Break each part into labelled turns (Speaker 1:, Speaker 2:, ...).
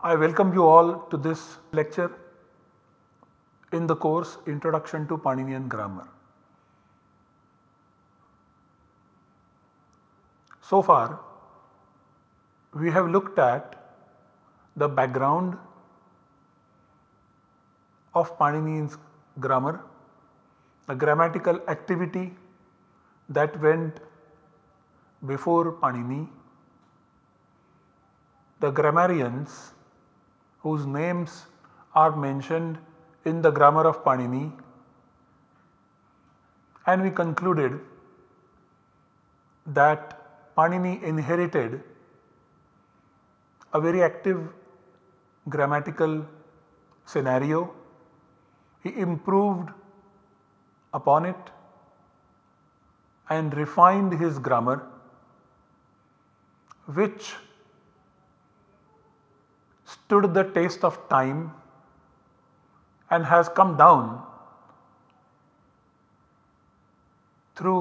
Speaker 1: I welcome you all to this lecture in the course Introduction to Paninian Grammar. So far we have looked at the background of Panini's grammar, the grammatical activity that went before Panini, the grammarians whose names are mentioned in the grammar of Panini and we concluded that Panini inherited a very active grammatical scenario. He improved upon it and refined his grammar which stood the test of time and has come down through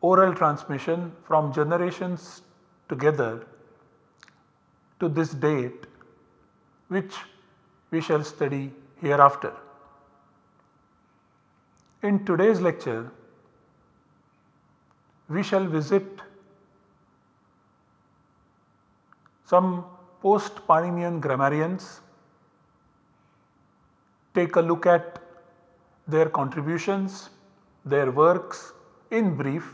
Speaker 1: oral transmission from generations together to this date which we shall study hereafter. In today's lecture, we shall visit some post-Paninian grammarians, take a look at their contributions, their works in brief.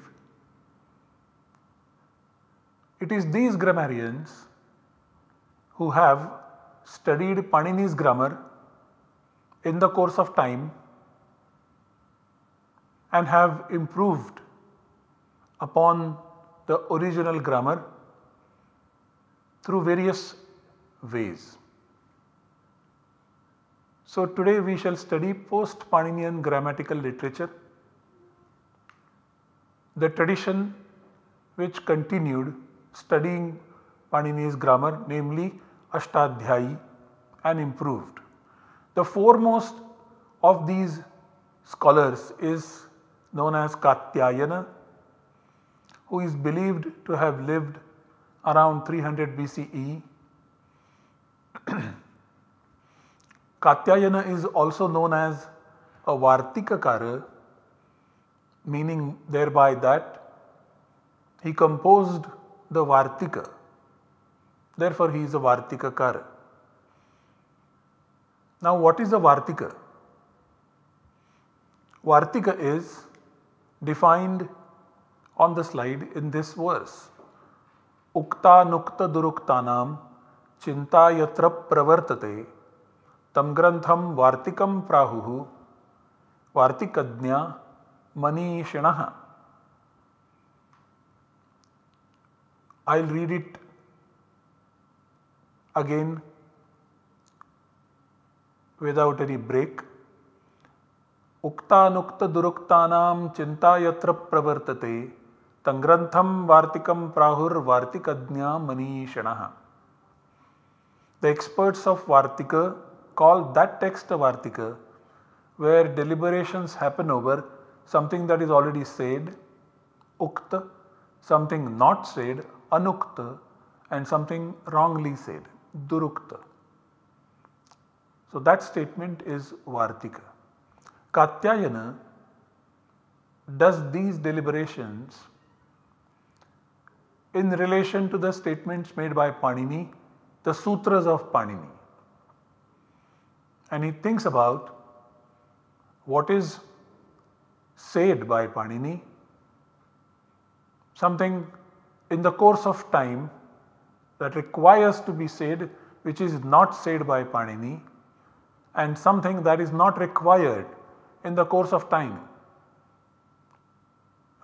Speaker 1: It is these grammarians who have studied Panini's grammar in the course of time and have improved upon the original grammar through various ways. So today we shall study post-Paninian grammatical literature, the tradition which continued studying Panini's grammar namely Ashtadhyayi and improved. The foremost of these scholars is known as Katyayana who is believed to have lived around 300 BCE. Katyayana is also known as a Vartikakara meaning thereby that he composed the Vartika Therefore, he is a vartika kar Now, what is a Vartika? Vartika is defined on the slide in this verse. Ukta nukta duruktanam chinta yatra pravartate tam grantham vartikam प्राहु वार्तिकज्ञा manishinah i'll read it again without any break. उक्तानुक्त दुरुक्तानां चिंता यत्र प्रवर्तते prahur varthika प्राहुर्वार्तिकज्ञा मनीषिणः The experts of Vartika call that text a Vartika where deliberations happen over something that is already said, ukta, something not said, anukta and something wrongly said. Durukta. So that statement is Vartika. Katyayana does these deliberations in relation to the statements made by Panini, the sutras of Panini. And he thinks about what is said by Panini, something in the course of time that requires to be said which is not said by Panini and something that is not required in the course of time,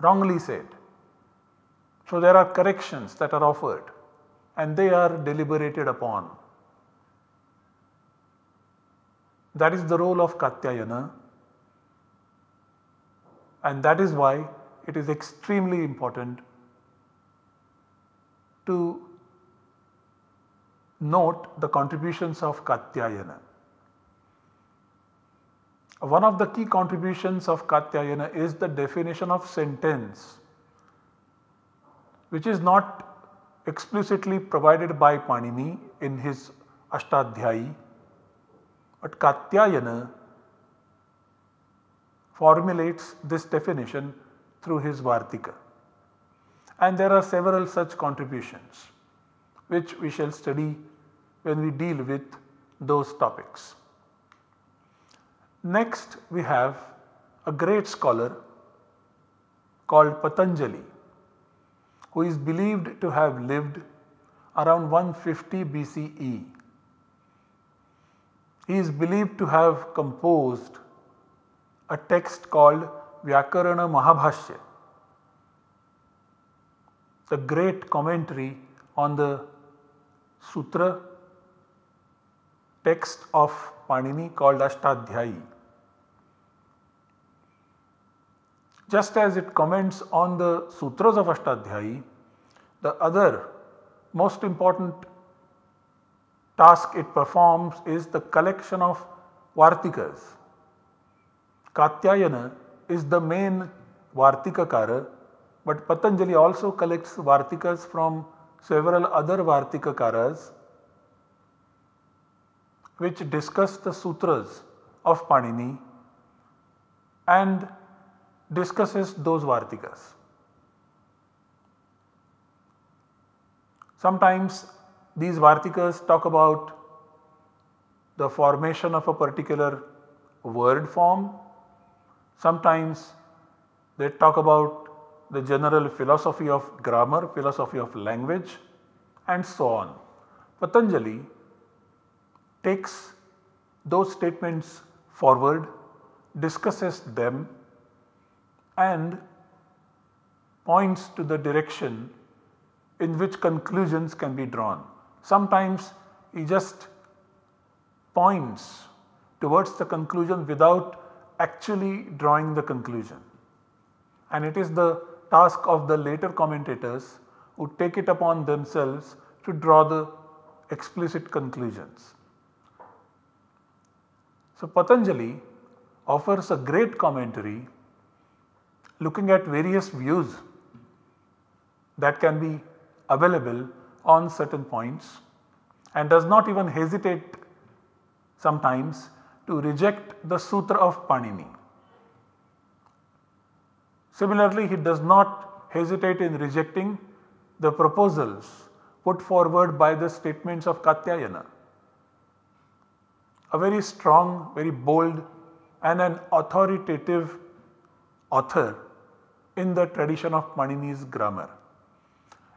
Speaker 1: wrongly said. So there are corrections that are offered and they are deliberated upon. That is the role of Katyayana and that is why it is extremely important to note the contributions of Katyayana. One of the key contributions of Katyayana is the definition of sentence which is not explicitly provided by Panini in his Ashtadhyayi but Katyayana formulates this definition through his Vartika and there are several such contributions which we shall study when we deal with those topics. Next we have a great scholar called Patanjali who is believed to have lived around 150 BCE. He is believed to have composed a text called Vyakarana Mahabhashya, the great commentary on the sutra text of Panini called Ashtadhyayi. Just as it comments on the sutras of Ashtadhyayi, the other most important task it performs is the collection of Vartikas. Katyayana is the main Vartikakara, but Patanjali also collects Vartikas from several other Vartikakaras which discuss the sutras of Panini and discusses those Vartikas. Sometimes these Vartikas talk about the formation of a particular word form. Sometimes they talk about the general philosophy of grammar, philosophy of language and so on. Patanjali takes those statements forward, discusses them and points to the direction in which conclusions can be drawn. Sometimes he just points towards the conclusion without actually drawing the conclusion and it is the task of the later commentators who take it upon themselves to draw the explicit conclusions. So, Patanjali offers a great commentary looking at various views that can be available on certain points and does not even hesitate sometimes to reject the sutra of Panini. Similarly, he does not hesitate in rejecting the proposals put forward by the statements of Katyayana. A very strong, very bold and an authoritative author in the tradition of Panini's grammar.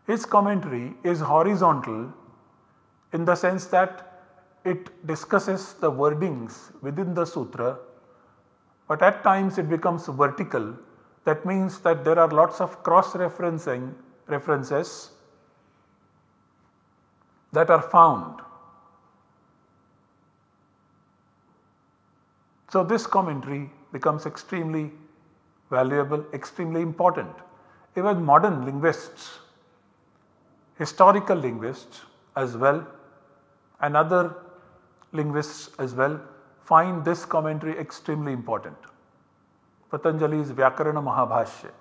Speaker 1: His commentary is horizontal in the sense that it discusses the wordings within the sutra, but at times it becomes vertical that means that there are lots of cross referencing references that are found. So this commentary becomes extremely valuable, extremely important. Even modern linguists, historical linguists as well and other linguists as well find this commentary extremely important. Patanjali's Vyakarana Mahabhashya.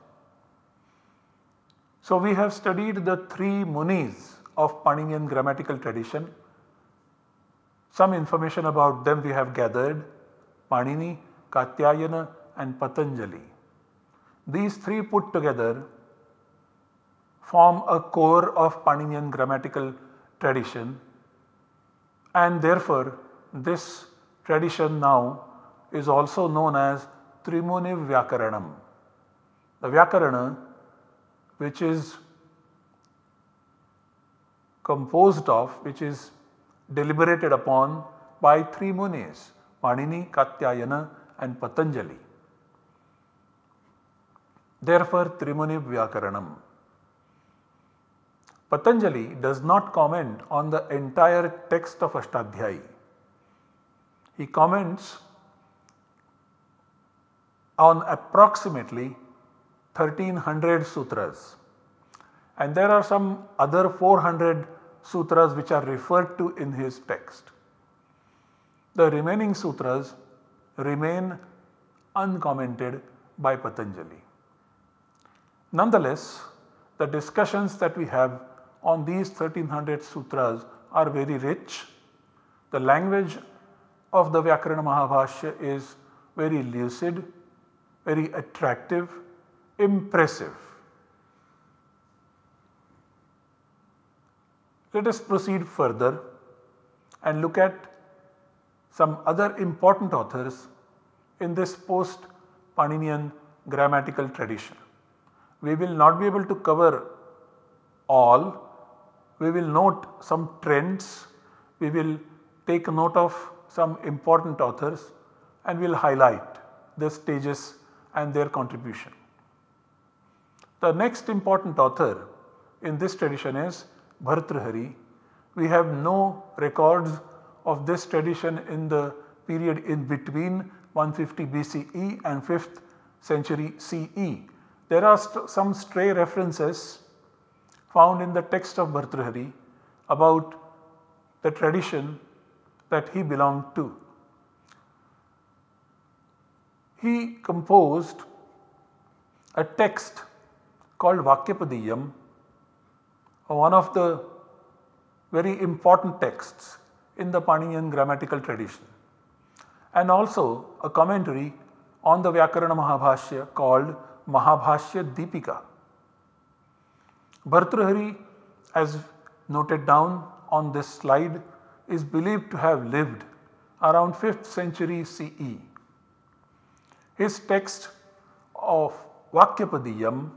Speaker 1: So we have studied the three munis of Paninian grammatical tradition. Some information about them we have gathered, Panini, Katyayana and Patanjali. These three put together form a core of Paninian grammatical tradition and therefore this tradition now is also known as Trimone Vyakaranam. The Vyakarana, which is composed of, which is deliberated upon by three munis, munis—Manini, Katyayana and Patanjali. Therefore, Trimuni Vyakaranam. Patanjali does not comment on the entire text of Ashtadhyayi. He comments on approximately 1300 sutras. And there are some other 400 sutras which are referred to in his text. The remaining sutras remain uncommented by Patanjali. Nonetheless, the discussions that we have on these 1300 sutras are very rich. The language of the Vyakarana Mahabhashya is very lucid very attractive, impressive. Let us proceed further and look at some other important authors in this post Paninian grammatical tradition. We will not be able to cover all, we will note some trends, we will take note of some important authors and we will highlight the stages and their contribution. The next important author in this tradition is Bhartrahari. We have no records of this tradition in the period in between 150 BCE and 5th century CE. There are st some stray references found in the text of Bhartrahari about the tradition that he belonged to he composed a text called Vakyapadiyam, one of the very important texts in the Paninian grammatical tradition and also a commentary on the Vyakarana Mahabhashya called Mahabhashya Deepika. Bhartrahari as noted down on this slide is believed to have lived around 5th century CE his text of Vakyapadiyam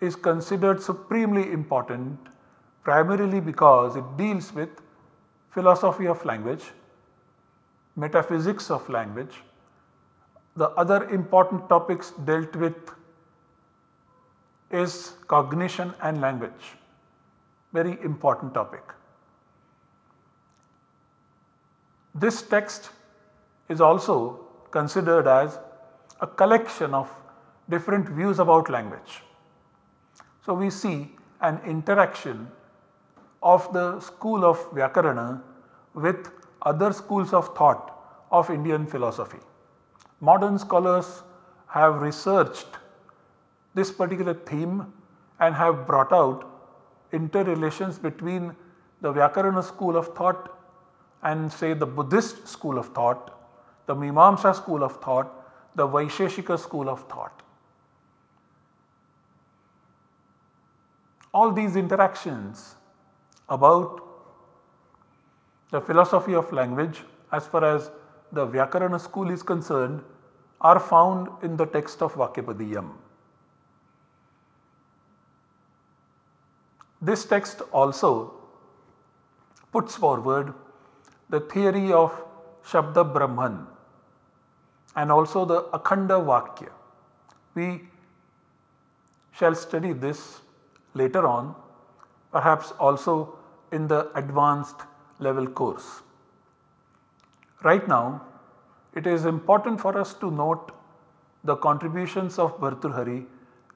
Speaker 1: is considered supremely important primarily because it deals with philosophy of language, metaphysics of language, the other important topics dealt with is cognition and language, very important topic. This text is also considered as a collection of different views about language. So we see an interaction of the school of Vyakarana with other schools of thought of Indian philosophy. Modern scholars have researched this particular theme and have brought out interrelations between the Vyakarana school of thought and say the Buddhist school of thought the Mimamsa school of thought, the Vaisheshika school of thought. All these interactions about the philosophy of language as far as the Vyakarana school is concerned are found in the text of Vakyapadiyam. This text also puts forward the theory of Shabda Brahman and also the Akhanda Vakya. We shall study this later on perhaps also in the advanced level course. Right now it is important for us to note the contributions of Bharturhari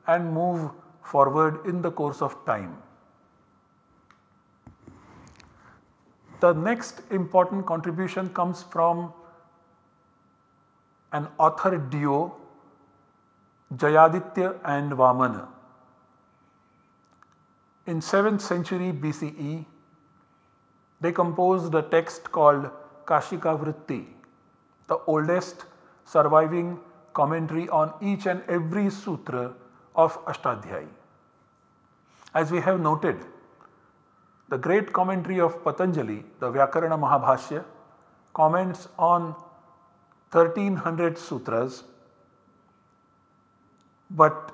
Speaker 1: and move forward in the course of time. The next important contribution comes from an author duo Jayaditya and Vamana. In 7th century BCE, they composed a text called Kashika Vritti, the oldest surviving commentary on each and every sutra of Ashtadhyayi. As we have noted, the great commentary of Patanjali, the Vyakarana Mahabhashya, comments on 1300 sutras but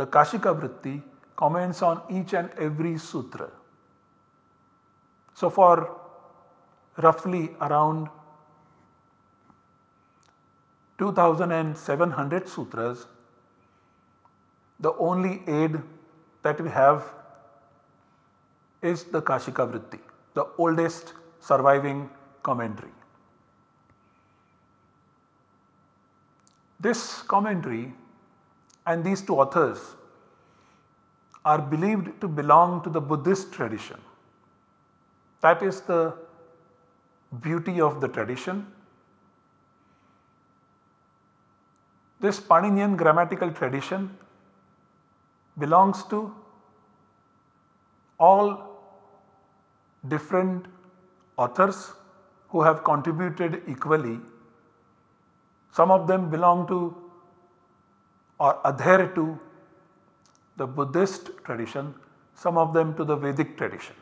Speaker 1: the Kashika Vritti comments on each and every sutra. So for roughly around 2700 sutras, the only aid that we have is the Kashika Vritti, the oldest surviving commentary. This commentary and these two authors are believed to belong to the Buddhist tradition. That is the beauty of the tradition. This Paninian grammatical tradition belongs to all different authors who have contributed equally some of them belong to or adhere to the Buddhist tradition, some of them to the Vedic tradition.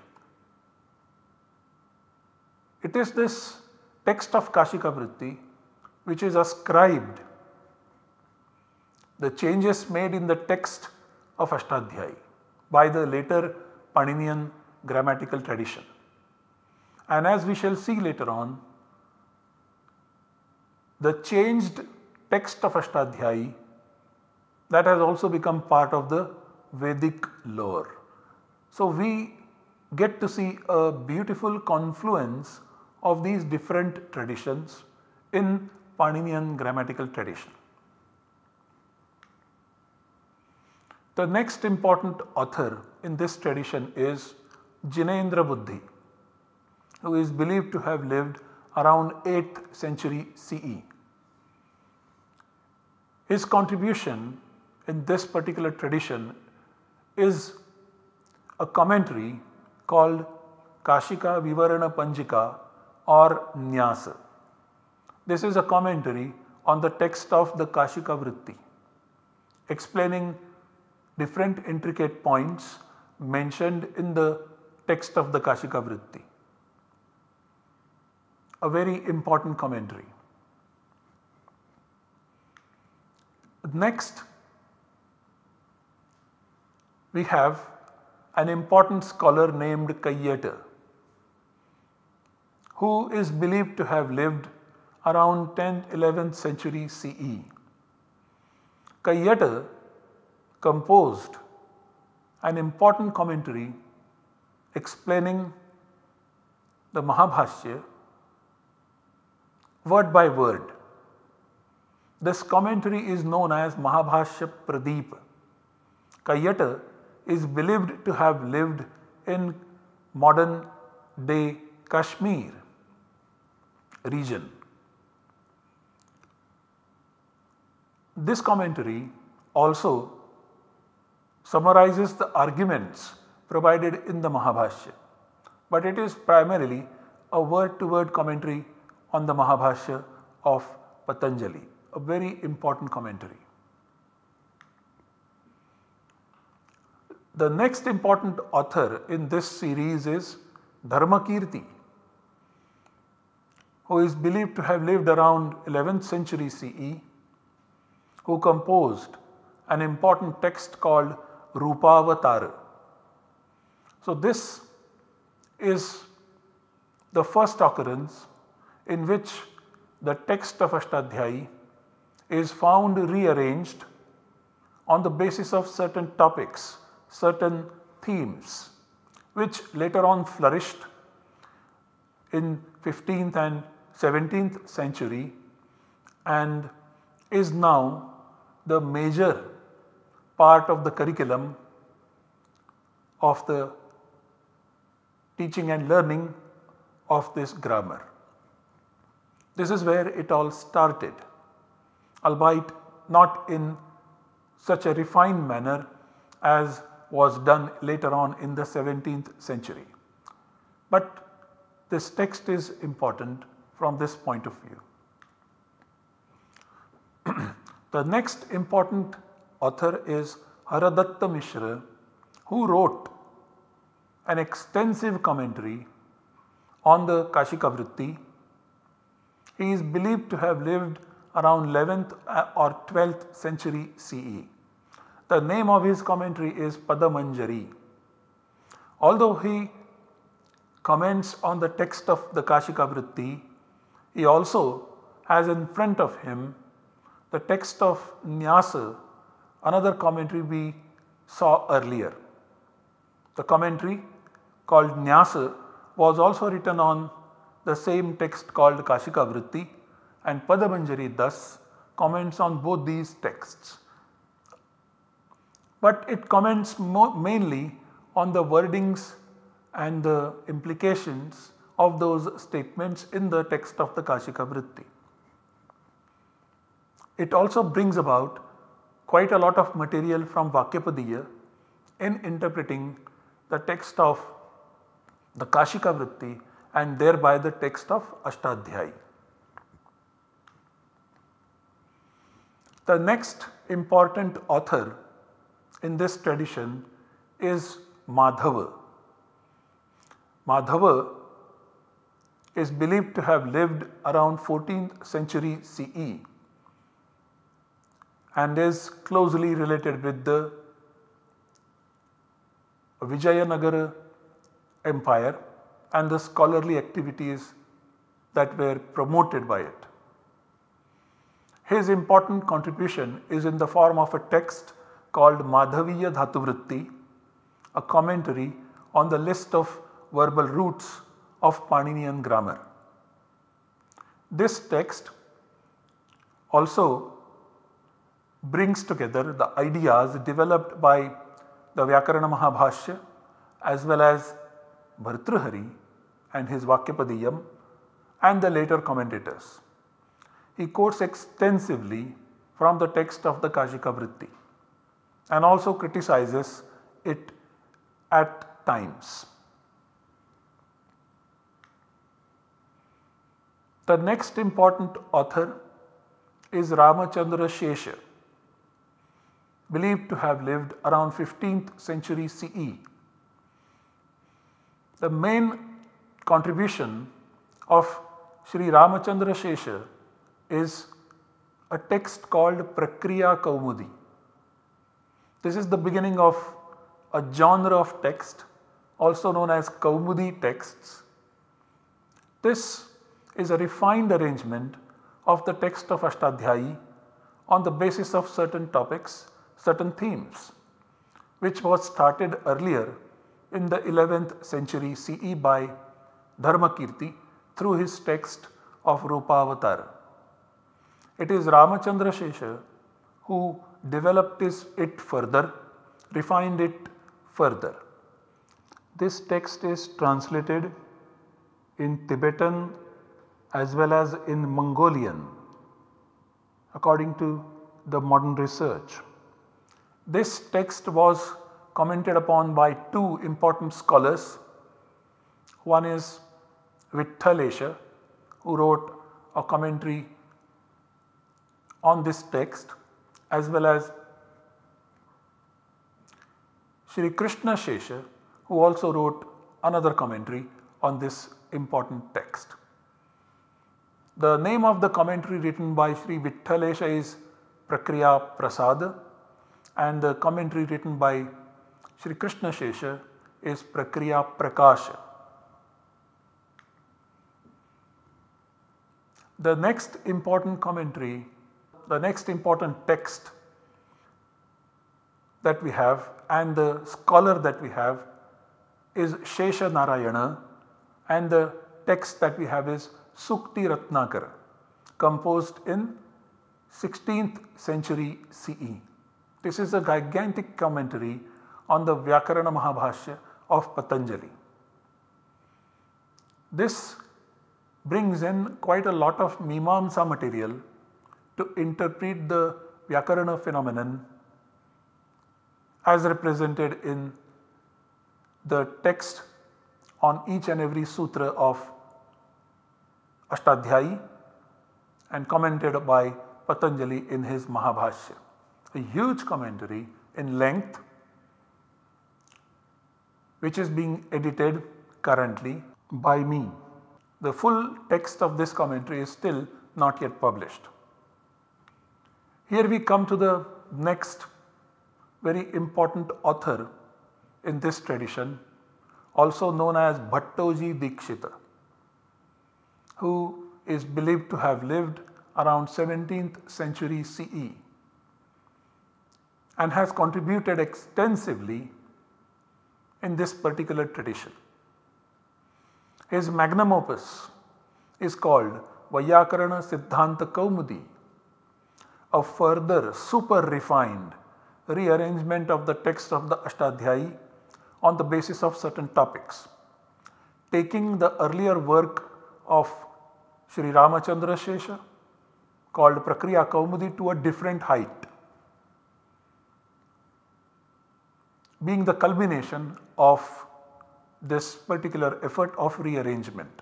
Speaker 1: It is this text of Kashika Vritti which is ascribed the changes made in the text of Ashtadhyayi by the later Paninian grammatical tradition. And as we shall see later on, the changed text of Ashtadhyayi that has also become part of the Vedic lore. So we get to see a beautiful confluence of these different traditions in Paninian grammatical tradition. The next important author in this tradition is Jinendra Buddhi who is believed to have lived around 8th century CE. His contribution in this particular tradition is a commentary called Kashika Vivarana Panjika or Nyasa. This is a commentary on the text of the Kashika Vritti explaining different intricate points mentioned in the text of the Kashika Vritti. A very important commentary. Next we have an important scholar named Kayeta who is believed to have lived around 10th 11th century CE. Kayeta composed an important commentary explaining the Mahabhashya word by word. This commentary is known as Mahabhashya Pradeep. Kayata is believed to have lived in modern day Kashmir region. This commentary also summarizes the arguments provided in the Mahabhashya, but it is primarily a word to word commentary on the Mahabhashya of Patanjali a very important commentary. The next important author in this series is Dharmakirti who is believed to have lived around 11th century CE who composed an important text called Rupavatara. So this is the first occurrence in which the text of Ashtadhyayi is found rearranged on the basis of certain topics, certain themes which later on flourished in 15th and 17th century and is now the major part of the curriculum of the teaching and learning of this grammar. This is where it all started albeit not in such a refined manner as was done later on in the 17th century. But this text is important from this point of view. the next important author is Haradatta Mishra who wrote an extensive commentary on the Kashika Vritti. He is believed to have lived around 11th uh, or 12th century CE. The name of his commentary is Padamanjari. Although he comments on the text of the Kashika Vritti, he also has in front of him the text of Nyasa, another commentary we saw earlier. The commentary called Nyasa was also written on the same text called Kashika Vritti and Padamanjari thus comments on both these texts. But it comments mainly on the wordings and the implications of those statements in the text of the Kashika Vritti. It also brings about quite a lot of material from Vakyapadiya in interpreting the text of the Kashika Vritti and thereby the text of Ashtadhyayi. The next important author in this tradition is Madhava. Madhava is believed to have lived around 14th century CE and is closely related with the Vijayanagara empire and the scholarly activities that were promoted by it. His important contribution is in the form of a text called Madhaviya Dhatuvritti, a commentary on the list of verbal roots of Paninian grammar. This text also brings together the ideas developed by the Vyakarana Mahabhashya as well as Bhartrahari and his Vakyapadiyam and the later commentators he quotes extensively from the text of the Kashika Vritti and also criticizes it at times. The next important author is Ramachandra Shesha, believed to have lived around 15th century CE. The main contribution of Sri Ramachandra Shesha is a text called Prakriya Kaumudi. This is the beginning of a genre of text also known as Kaumudi texts. This is a refined arrangement of the text of Ashtadhyayi on the basis of certain topics, certain themes which was started earlier in the 11th century CE by Dharmakirti through his text of Rupavatara. It is Ramachandra Shesha who developed this it further, refined it further. This text is translated in Tibetan as well as in Mongolian according to the modern research. This text was commented upon by two important scholars. One is Vittalesha who wrote a commentary on this text as well as Sri Krishna Shesha who also wrote another commentary on this important text. The name of the commentary written by Sri Vittalesha is Prakriya Prasada and the commentary written by Sri Krishna Shesha is Prakriya Prakasha. The next important commentary the next important text that we have and the scholar that we have is Shesha Narayana and the text that we have is Sukti Ratnakara composed in 16th century CE. This is a gigantic commentary on the Vyakarana Mahabhashya of Patanjali. This brings in quite a lot of Mimamsa material to interpret the Vyakarana phenomenon as represented in the text on each and every sutra of Ashtadhyayi and commented by Patanjali in his Mahabhashya. A huge commentary in length which is being edited currently by me. The full text of this commentary is still not yet published. Here we come to the next very important author in this tradition also known as Bhattoji Dikshita who is believed to have lived around 17th century CE and has contributed extensively in this particular tradition. His magnum opus is called Vyakarana Siddhanta Kaumudi a further super refined rearrangement of the text of the Ashtadhyayi on the basis of certain topics. Taking the earlier work of Sri Ramachandra Shesha called Prakriya Kaumudi to a different height being the culmination of this particular effort of rearrangement.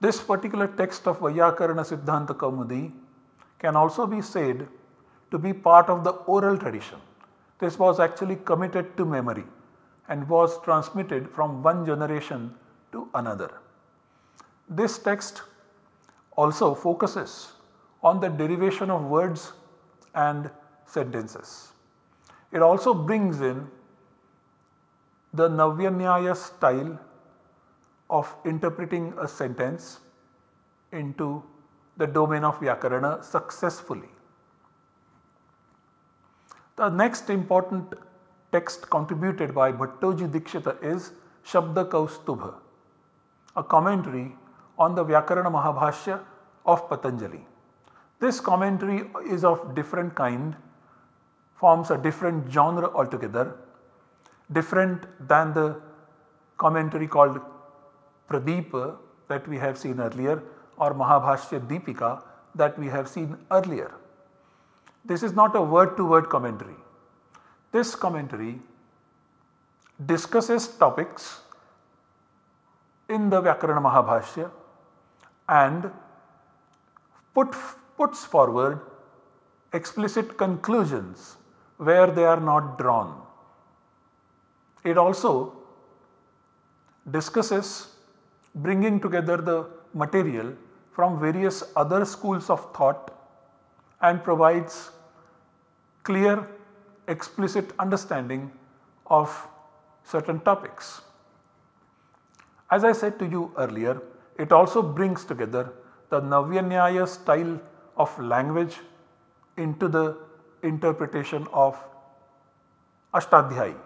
Speaker 1: This particular text of Vayakarana Siddhanta Kaumudi can also be said to be part of the oral tradition. This was actually committed to memory and was transmitted from one generation to another. This text also focuses on the derivation of words and sentences. It also brings in the Navyanyaya style of interpreting a sentence into the domain of Vyakarana successfully. The next important text contributed by Bhattoji Dikshita is Shabda Kaustubha, a commentary on the Vyakarana Mahabhashya of Patanjali. This commentary is of different kind, forms a different genre altogether, different than the commentary called Pradeep uh, that we have seen earlier or Mahabhashya Deepika that we have seen earlier. This is not a word to word commentary. This commentary discusses topics in the Vyakarana Mahabhashya and put, puts forward explicit conclusions where they are not drawn. It also discusses bringing together the material from various other schools of thought and provides clear explicit understanding of certain topics. As I said to you earlier, it also brings together the Navyanyaya style of language into the interpretation of Ashtadhyayi.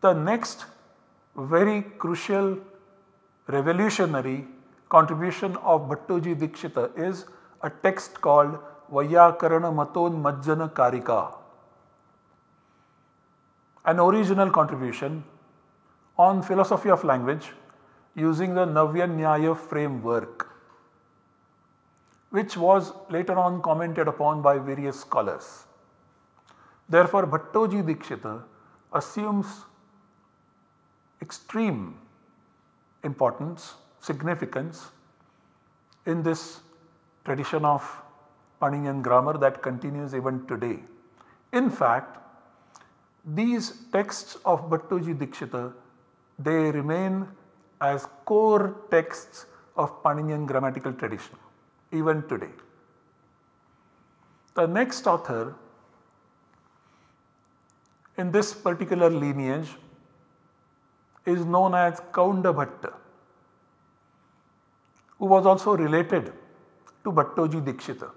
Speaker 1: The next very crucial revolutionary contribution of Bhattacharya Dikshita is a text called Vayakarana Maton Majjana Karika, an original contribution on philosophy of language using the Navya Nyaya framework which was later on commented upon by various scholars. Therefore, Bhattoji Dikshita assumes extreme importance, significance in this tradition of Paninian grammar that continues even today. In fact, these texts of Bhattuji Dikshita, they remain as core texts of Paninian grammatical tradition even today. The next author in this particular lineage is known as Kaunda who was also related to Bhattoji Dikshita.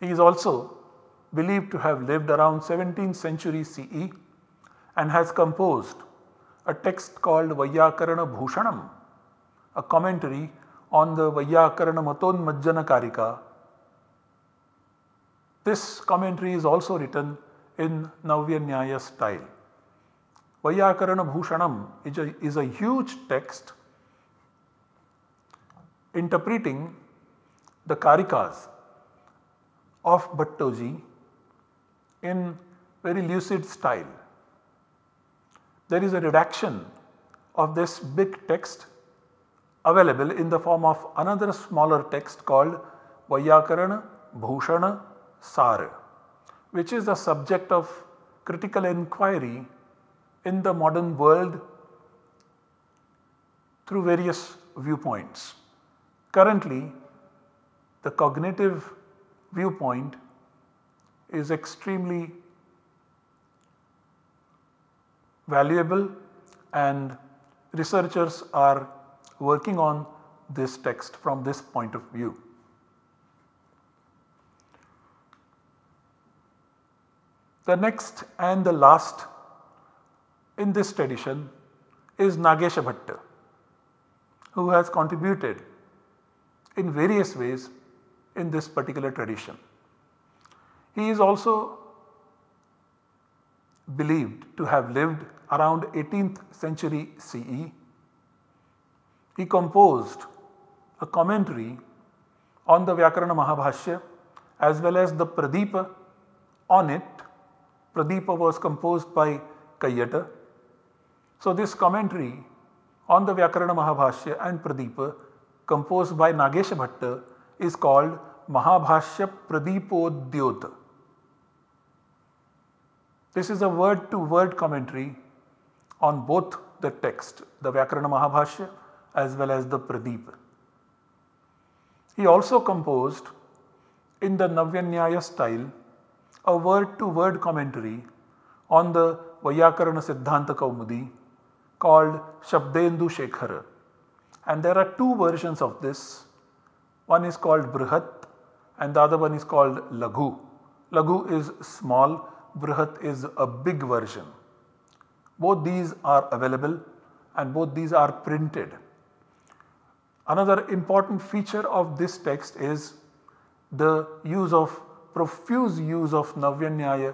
Speaker 1: He is also believed to have lived around 17th century CE and has composed a text called Vayakarana Bhushanam, a commentary on the Vayakarana Maton Karika. This commentary is also written in Navya Nyaya style. Vayakarana Bhushanam is a, is a huge text interpreting the Karikas of Bhattoji in very lucid style. There is a redaction of this big text available in the form of another smaller text called Vayakarana Bhushana Sara which is the subject of critical inquiry in the modern world through various viewpoints. Currently, the cognitive viewpoint is extremely valuable and researchers are working on this text from this point of view. The next and the last in this tradition is Nagesha Bhatta who has contributed in various ways in this particular tradition. He is also believed to have lived around 18th century CE. He composed a commentary on the Vyakarana Mahabhashya as well as the Pradipa on it. Pradipa was composed by Kayyata so this commentary on the Vyakarana Mahabhashya and Pradipa composed by Nagesh Bhatta is called Mahabhashya Pradeepodyota. This is a word to word commentary on both the text, the Vyakarana Mahabhashya as well as the Pradipa. He also composed in the Navyanyaya style a word to word commentary on the Vayakarana Siddhanta Kaumudi called Shabdendu Shekhar. And there are two versions of this. One is called Brihat and the other one is called Laghu. Laghu is small, Brihat is a big version. Both these are available and both these are printed. Another important feature of this text is the use of profuse use of Navyanyaya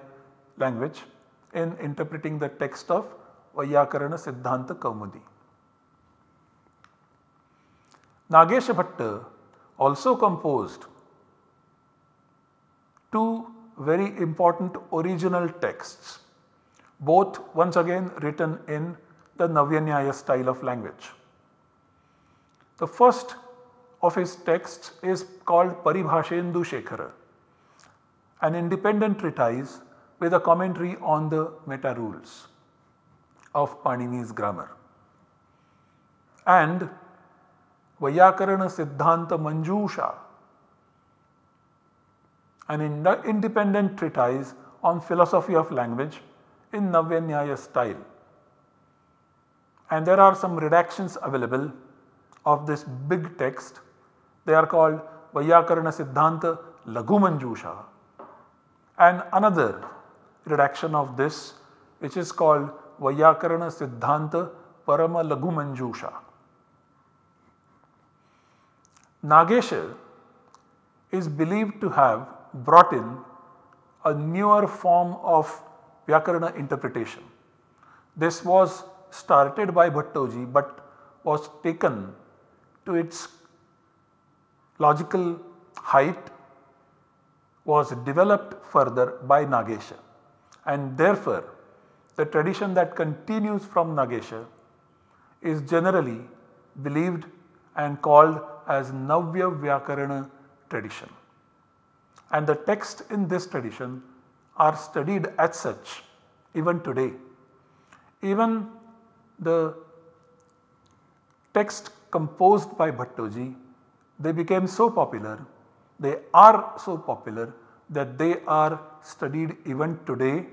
Speaker 1: language in interpreting the text of Vyakarana Siddhanta Kaumudi. Nagesh Bhatta also composed two very important original texts, both once again written in the Navyanyaya style of language. The first of his texts is called Paribhashendu Shekhara, an independent treatise with a commentary on the meta rules of Panini's grammar. And Vyakarana Siddhanta Manjusha, an ind independent treatise on philosophy of language in Navyanyaya style. And there are some redactions available of this big text. They are called Vyakarana Siddhanta Lagumanjusha and another redaction of this which is called वैयाकरण सिद्धांत परम लघु मंजूषा is believed to have brought in a newer form of Vyakarana interpretation. This was started by Bhattoji but was taken to its logical height was developed further by Nagesha and therefore the tradition that continues from Nagesha is generally believed and called as Navya Vyakarana tradition. And the texts in this tradition are studied as such even today. Even the text composed by Bhattoji, they became so popular, they are so popular that they are studied even today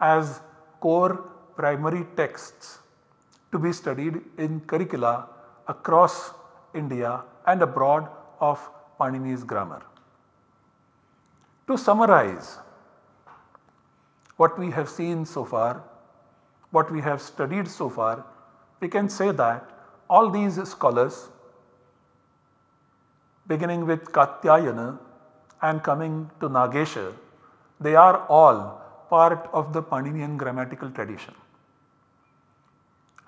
Speaker 1: as core primary texts to be studied in curricula across India and abroad of Panini's grammar. To summarize what we have seen so far, what we have studied so far, we can say that all these scholars beginning with Katyayana and coming to Nagesha, they are all part of the Paninian grammatical tradition.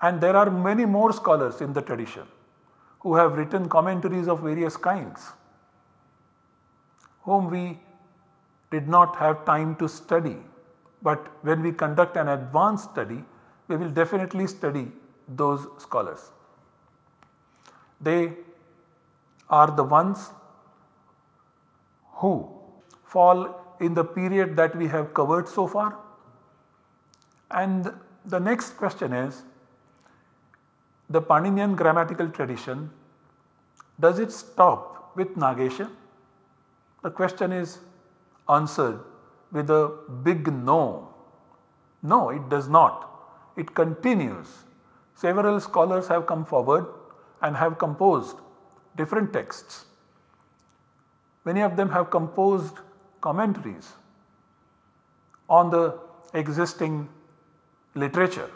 Speaker 1: And there are many more scholars in the tradition who have written commentaries of various kinds whom we did not have time to study. But when we conduct an advanced study, we will definitely study those scholars. They are the ones who fall in the period that we have covered so far. And the next question is the Paninian grammatical tradition does it stop with Nagesha? The question is answered with a big no. No, it does not. It continues. Several scholars have come forward and have composed different texts. Many of them have composed commentaries on the existing literature.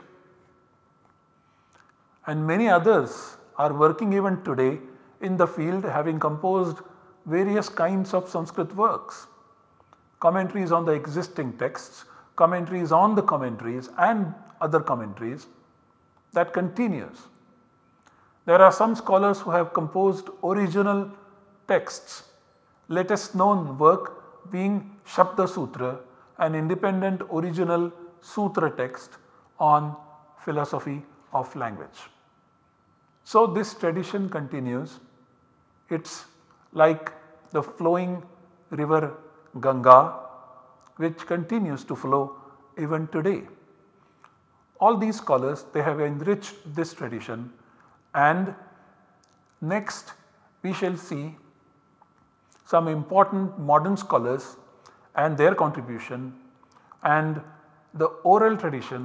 Speaker 1: And many others are working even today in the field having composed various kinds of Sanskrit works, commentaries on the existing texts, commentaries on the commentaries and other commentaries that continues. There are some scholars who have composed original texts, latest known work being Shabda Sutra, an independent original sutra text on philosophy of language. So this tradition continues. It's like the flowing river Ganga which continues to flow even today. All these scholars they have enriched this tradition and next we shall see some important modern scholars and their contribution and the oral tradition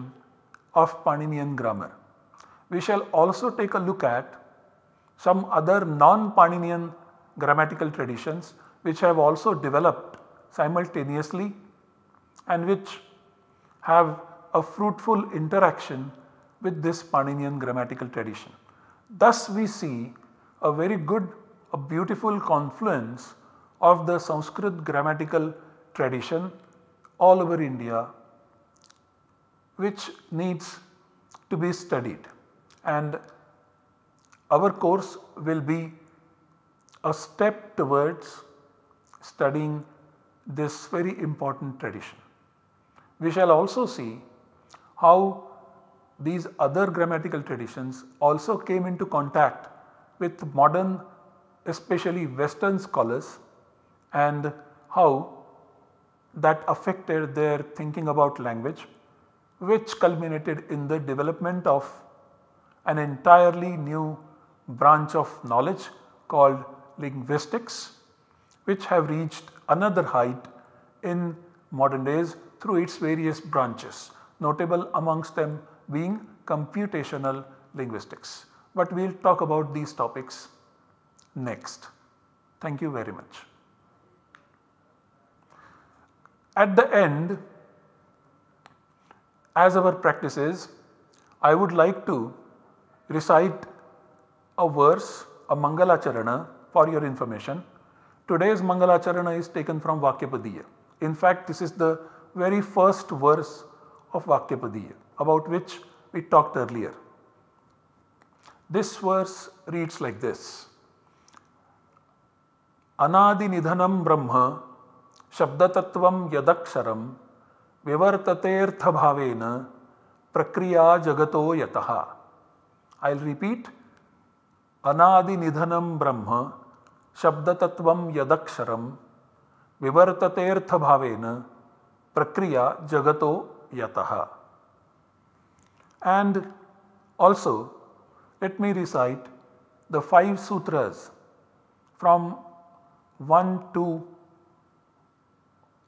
Speaker 1: of Paninian grammar. We shall also take a look at some other non-Paninian grammatical traditions which have also developed simultaneously and which have a fruitful interaction with this Paninian grammatical tradition. Thus we see a very good, a beautiful confluence of the Sanskrit grammatical tradition all over India which needs to be studied and our course will be a step towards studying this very important tradition. We shall also see how these other grammatical traditions also came into contact with modern especially western scholars and how that affected their thinking about language which culminated in the development of an entirely new branch of knowledge called linguistics which have reached another height in modern days through its various branches notable amongst them being computational linguistics. But we will talk about these topics next. Thank you very much. At the end, as our practice is, I would like to recite a verse, a Mangalacharana for your information. Today's Mangalacharana is taken from Vakyapadiya. In fact, this is the very first verse of Vakyapadiya about which we talked earlier. This verse reads like this. Anadi Nidhanam Brahma यदक्षर विवर्ततेर्थ विवर्ततेऽर्थभावेन प्रक्रिया जगतो यतः I repeat अनादिनिधनं ब्रह्म यदक्षर विवर्ततेर्थ विवर्ततेऽर्थभावेन प्रक्रिया जगतो यतः and also let me recite the five sutras from one two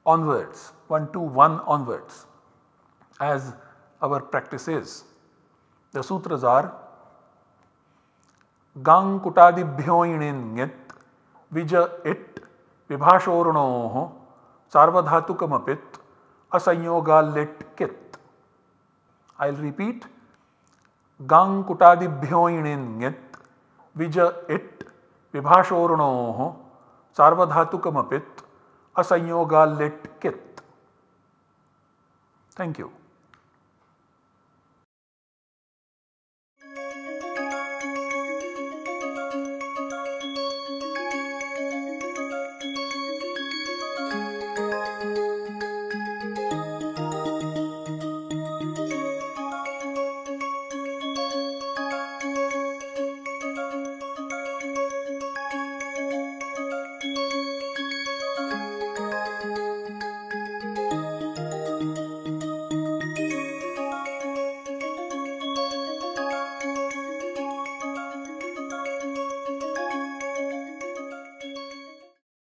Speaker 1: onwards, 1 to 1 onwards as our practice is. The sutras are Gang Kutadibhyoinin Nyat Vija It Vibhashornoho Sarvadhatukamapit Asanyoga Let Kit. I will repeat Gang Kutadibhyoinin Nyat Vija It Vibhashornoho Sarvadhatukamapit asanyoga let Thank you.